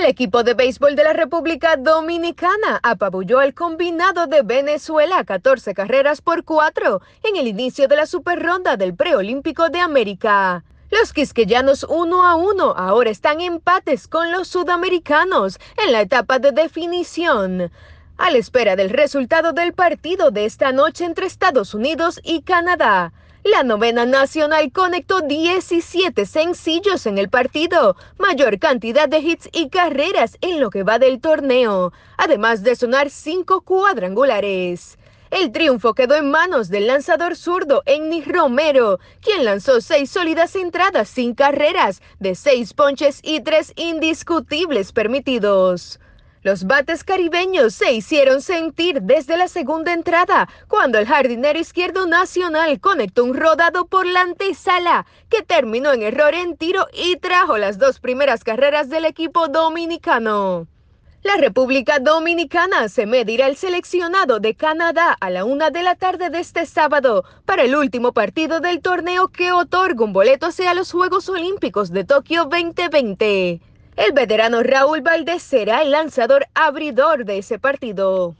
El equipo de béisbol de la República Dominicana apabulló al combinado de Venezuela 14 carreras por 4 en el inicio de la superronda del preolímpico de América. Los quisqueyanos uno a uno ahora están empates con los sudamericanos en la etapa de definición, a la espera del resultado del partido de esta noche entre Estados Unidos y Canadá. La novena nacional conectó 17 sencillos en el partido, mayor cantidad de hits y carreras en lo que va del torneo, además de sonar cinco cuadrangulares. El triunfo quedó en manos del lanzador zurdo Ennis Romero, quien lanzó seis sólidas entradas sin carreras, de seis ponches y tres indiscutibles permitidos. Los bates caribeños se hicieron sentir desde la segunda entrada, cuando el jardinero izquierdo nacional conectó un rodado por la antesala, que terminó en error en tiro y trajo las dos primeras carreras del equipo dominicano. La República Dominicana se medirá el seleccionado de Canadá a la una de la tarde de este sábado para el último partido del torneo que otorga un boleto hacia los Juegos Olímpicos de Tokio 2020. El veterano Raúl Valdés será el lanzador abridor de ese partido.